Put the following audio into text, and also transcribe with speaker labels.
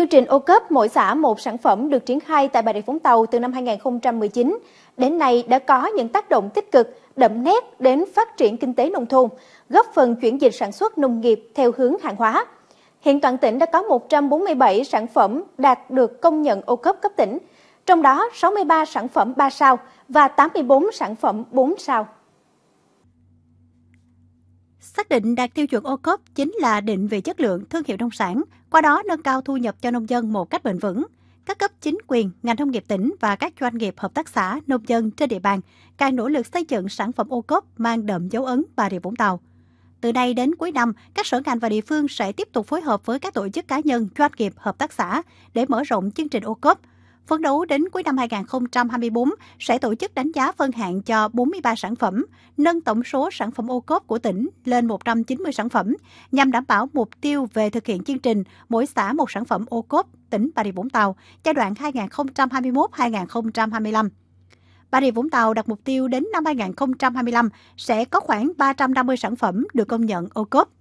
Speaker 1: Chương trình ô cốp mỗi xã một sản phẩm được triển khai tại Bà Rịa Vũng Tàu từ năm 2019 đến nay đã có những tác động tích cực, đậm nét đến phát triển kinh tế nông thôn, góp phần chuyển dịch sản xuất nông nghiệp theo hướng hàng hóa. Hiện toàn tỉnh đã có 147 sản phẩm đạt được công nhận ô cốp cấp tỉnh, trong đó 63 sản phẩm 3 sao
Speaker 2: và 84 sản phẩm 4 sao. Xác định đạt tiêu chuẩn ô cốp chính là định vị chất lượng thương hiệu nông sản, qua đó nâng cao thu nhập cho nông dân một cách bền vững. Các cấp chính quyền, ngành nông nghiệp tỉnh và các doanh nghiệp hợp tác xã, nông dân trên địa bàn càng nỗ lực xây dựng sản phẩm ô cốp mang đậm dấu ấn Bà Rịa Vũng Tàu. Từ nay đến cuối năm, các sở ngành và địa phương sẽ tiếp tục phối hợp với các tổ chức cá nhân, doanh nghiệp, hợp tác xã để mở rộng chương trình ô cốp, Phấn đấu đến cuối năm 2024 sẽ tổ chức đánh giá phân hạng cho 43 sản phẩm, nâng tổng số sản phẩm ô cốp của tỉnh lên 190 sản phẩm, nhằm đảm bảo mục tiêu về thực hiện chương trình mỗi xã một sản phẩm ô cốp tỉnh Bà Rịa Vũng Tàu giai đoạn 2021-2025. Bà Rịa Vũng Tàu đặt mục tiêu đến năm 2025 sẽ có khoảng 350 sản phẩm được công nhận ô cốp.